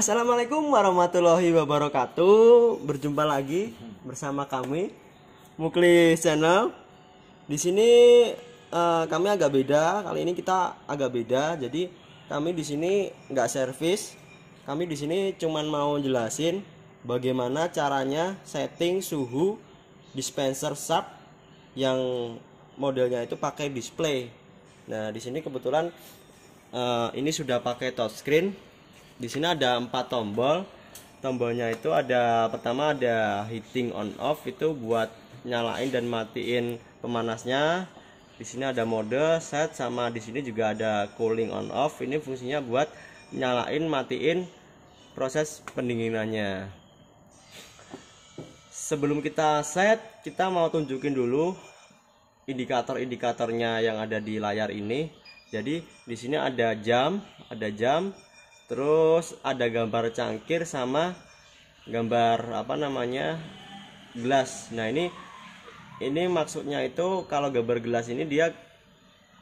Assalamualaikum warahmatullahi wabarakatuh. Berjumpa lagi bersama kami Mukli Channel. Di sini uh, kami agak beda. Kali ini kita agak beda. Jadi kami di sini nggak servis. Kami di sini cuman mau jelasin bagaimana caranya setting suhu dispenser sub yang modelnya itu pakai display. Nah, di sini kebetulan uh, ini sudah pakai touchscreen di sini ada empat tombol tombolnya itu ada pertama ada heating on off itu buat nyalain dan matiin pemanasnya di sini ada mode set sama di sini juga ada cooling on off ini fungsinya buat nyalain matiin proses pendinginannya sebelum kita set kita mau tunjukin dulu indikator-indikatornya yang ada di layar ini jadi di sini ada jam ada jam terus ada gambar cangkir sama gambar apa namanya gelas nah ini ini maksudnya itu kalau gambar gelas ini dia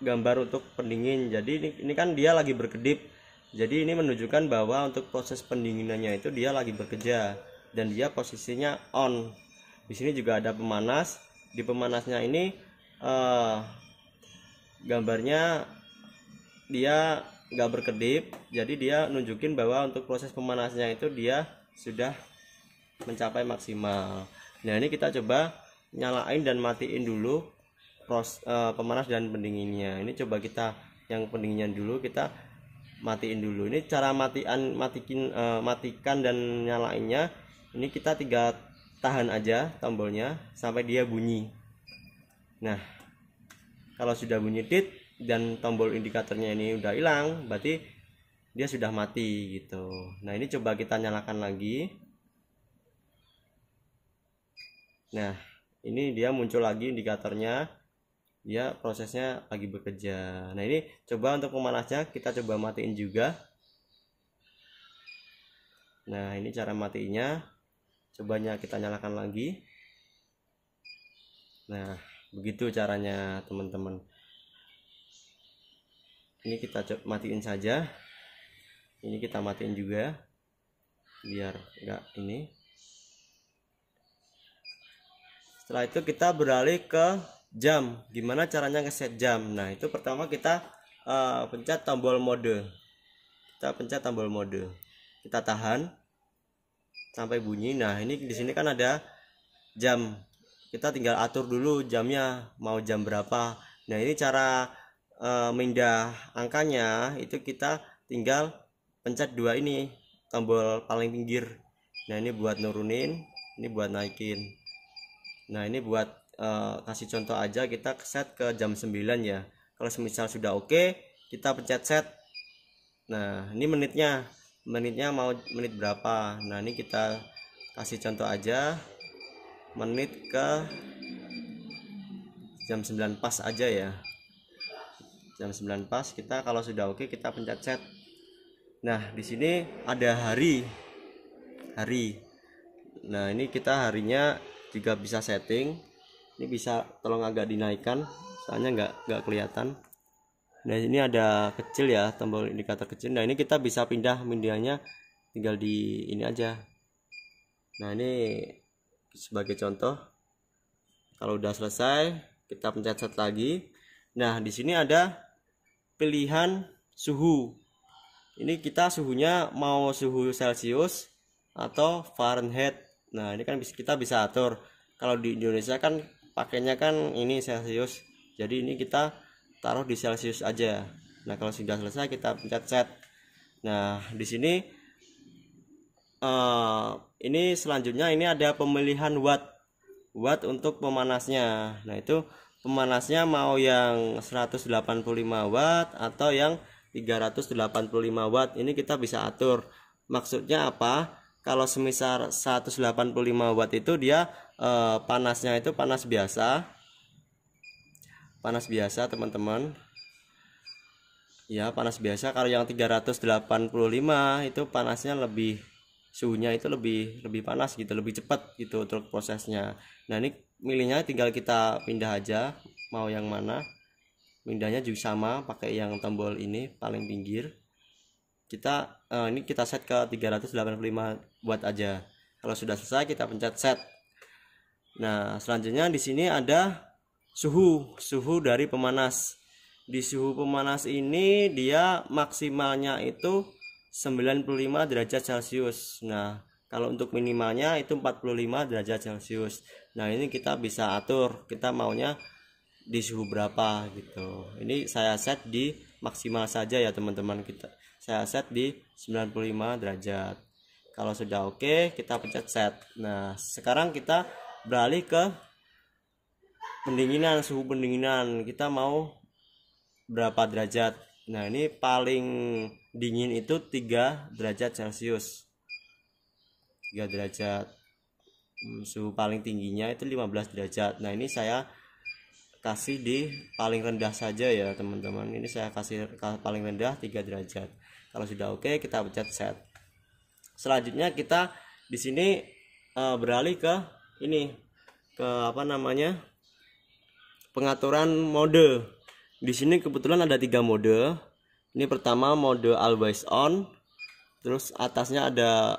gambar untuk pendingin jadi ini, ini kan dia lagi berkedip jadi ini menunjukkan bahwa untuk proses pendinginannya itu dia lagi bekerja dan dia posisinya on di sini juga ada pemanas di pemanasnya ini eh, gambarnya dia nggak berkedip jadi dia nunjukin bahwa untuk proses pemanasnya itu dia sudah mencapai maksimal nah ini kita coba nyalain dan matiin dulu pros e, pemanas dan pendinginnya ini coba kita yang pendinginnya dulu kita matiin dulu ini cara matian matikin e, matikan dan nyalainnya ini kita tiga tahan aja tombolnya sampai dia bunyi nah kalau sudah bunyi tit dan tombol indikatornya ini udah hilang berarti dia sudah mati gitu nah ini coba kita nyalakan lagi nah ini dia muncul lagi indikatornya dia prosesnya lagi bekerja nah ini coba untuk pemanasnya kita coba matiin juga nah ini cara matiinnya cobanya kita nyalakan lagi nah begitu caranya teman-teman ini kita matiin saja ini kita matiin juga biar enggak ini setelah itu kita beralih ke jam gimana caranya ngeset jam nah itu pertama kita uh, pencet tombol mode kita pencet tombol mode kita tahan sampai bunyi nah ini di sini kan ada jam kita tinggal atur dulu jamnya mau jam berapa nah ini cara uh, mindah angkanya itu kita tinggal pencet dua ini tombol paling pinggir nah ini buat nurunin ini buat naikin nah ini buat e, kasih contoh aja kita set ke jam 9 ya kalau semisal sudah oke kita pencet set nah ini menitnya menitnya mau menit berapa nah ini kita kasih contoh aja menit ke jam 9 pas aja ya jam 9 pas kita kalau sudah oke kita pencet set nah di sini ada hari hari nah ini kita harinya juga bisa setting ini bisa tolong agak dinaikkan soalnya nggak nggak kelihatan nah ini ada kecil ya tombol indikator kecil nah ini kita bisa pindah medianya tinggal di ini aja nah ini sebagai contoh kalau udah selesai kita pencet set lagi nah di sini ada pilihan suhu. Ini kita suhunya mau suhu Celcius atau Fahrenheit. Nah, ini kan kita bisa atur. Kalau di Indonesia kan pakainya kan ini Celcius. Jadi ini kita taruh di Celcius aja. Nah, kalau sudah selesai kita pencet set. Nah, di sini uh, ini selanjutnya ini ada pemilihan watt. Watt untuk pemanasnya. Nah, itu pemanasnya mau yang 185 watt atau yang 385 watt ini kita bisa atur maksudnya apa kalau semisal 185 watt itu dia eh, panasnya itu panas biasa panas biasa teman-teman ya panas biasa kalau yang 385 itu panasnya lebih suhunya itu lebih lebih panas gitu lebih cepat gitu untuk prosesnya nah ini milihnya tinggal kita pindah aja mau yang mana pindahnya juga sama pakai yang tombol ini paling pinggir kita eh, ini kita set ke 385 buat aja kalau sudah selesai kita pencet set nah selanjutnya di sini ada suhu suhu dari pemanas di suhu pemanas ini dia maksimalnya itu 95 derajat celcius nah kalau untuk minimalnya itu 45 derajat celcius nah ini kita bisa atur kita maunya di suhu berapa gitu ini saya set di maksimal saja ya teman-teman kita saya set di 95 derajat kalau sudah oke okay, kita pencet set nah sekarang kita beralih ke pendinginan suhu pendinginan kita mau berapa derajat nah ini paling dingin itu 3 derajat celcius 3 derajat hmm, suhu paling tingginya itu 15 derajat nah ini saya kasih di paling rendah saja ya teman-teman ini saya kasih paling rendah 3 derajat kalau sudah oke okay, kita pencet set selanjutnya kita di sini uh, beralih ke ini ke apa namanya pengaturan mode di sini kebetulan ada tiga mode ini pertama mode always on terus atasnya ada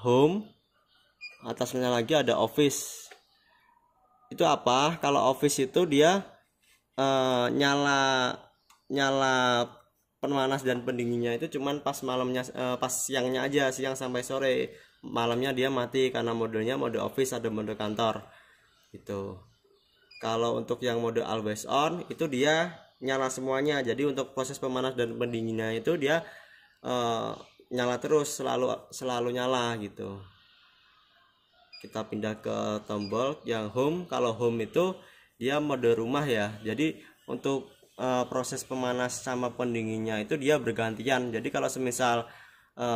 home atasnya lagi ada office itu apa kalau office itu dia uh, nyala nyala pemanas dan pendinginnya itu cuman pas malamnya uh, pas siangnya aja siang sampai sore malamnya dia mati karena modenya mode office ada mode kantor itu kalau untuk yang mode always on itu dia nyala semuanya jadi untuk proses pemanas dan pendinginnya itu dia uh, nyala terus selalu selalu nyala gitu kita pindah ke tombol yang home kalau home itu dia mode rumah ya jadi untuk e, proses pemanas sama pendinginnya itu dia bergantian jadi kalau semisal e,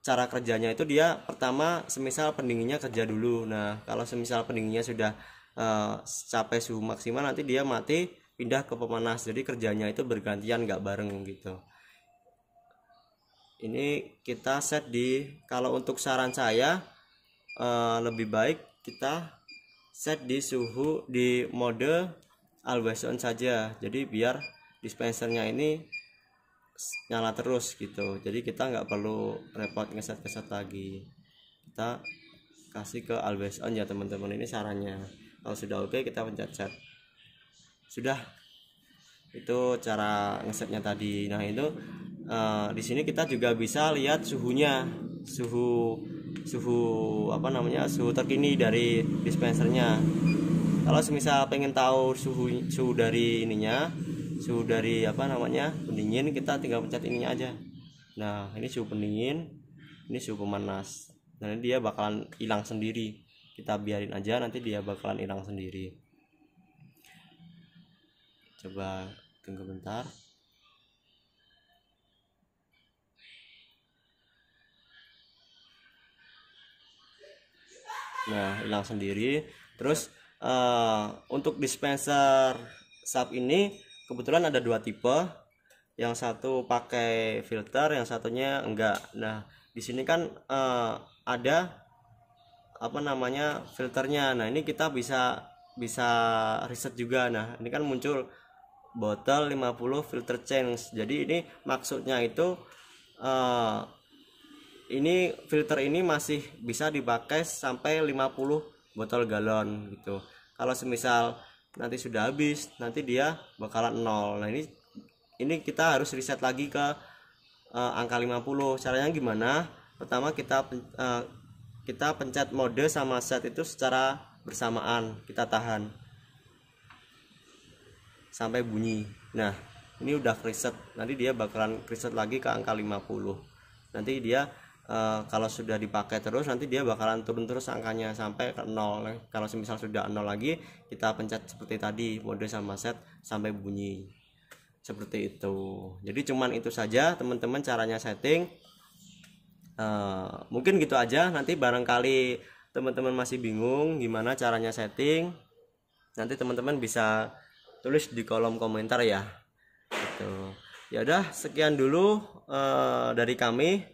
cara kerjanya itu dia pertama semisal pendinginnya kerja dulu nah kalau semisal pendinginnya sudah e, eh, capai suhu maksimal nanti dia mati pindah ke pemanas jadi kerjanya itu bergantian nggak bareng gitu ini kita set di kalau untuk saran saya eh, lebih baik kita set di suhu di mode always on saja jadi biar dispensernya ini nyala terus gitu jadi kita nggak perlu repot ngeset ngeset lagi kita kasih ke always on ya teman-teman ini sarannya kalau sudah oke okay, kita pencet set sudah itu cara ngesetnya tadi nah itu Eh, di sini kita juga bisa lihat suhunya suhu suhu apa namanya suhu terkini dari dispensernya kalau semisal pengen tahu suhu suhu dari ininya suhu dari apa namanya pendingin kita tinggal pencet ininya aja nah ini suhu pendingin ini suhu pemanas dan dia bakalan hilang sendiri kita biarin aja nanti dia bakalan hilang sendiri coba tunggu bentar nah hilang sendiri terus uh, untuk dispenser sub ini kebetulan ada dua tipe yang satu pakai filter yang satunya enggak nah di sini kan uh, ada apa namanya filternya nah ini kita bisa bisa riset juga nah ini kan muncul botol 50 filter change jadi ini maksudnya itu uh, ini filter ini masih bisa dipakai sampai 50 botol galon gitu kalau semisal nanti sudah habis nanti dia bakalan nol nah ini ini kita harus riset lagi ke uh, angka 50 caranya gimana pertama kita uh, kita pencet mode sama set itu secara bersamaan kita tahan sampai bunyi nah ini udah reset nanti dia bakalan reset lagi ke angka 50 nanti dia Eh, kalau sudah dipakai terus nanti dia bakalan turun terus angkanya sampai ke nol nah, kalau misal sudah nol lagi kita pencet seperti tadi mode sama set sampai bunyi seperti itu jadi cuman itu saja teman-teman caranya setting uh, mungkin gitu aja nanti barangkali teman-teman masih bingung gimana caranya setting nanti teman-teman bisa tulis di kolom komentar ya gitu ya udah sekian dulu uh, dari kami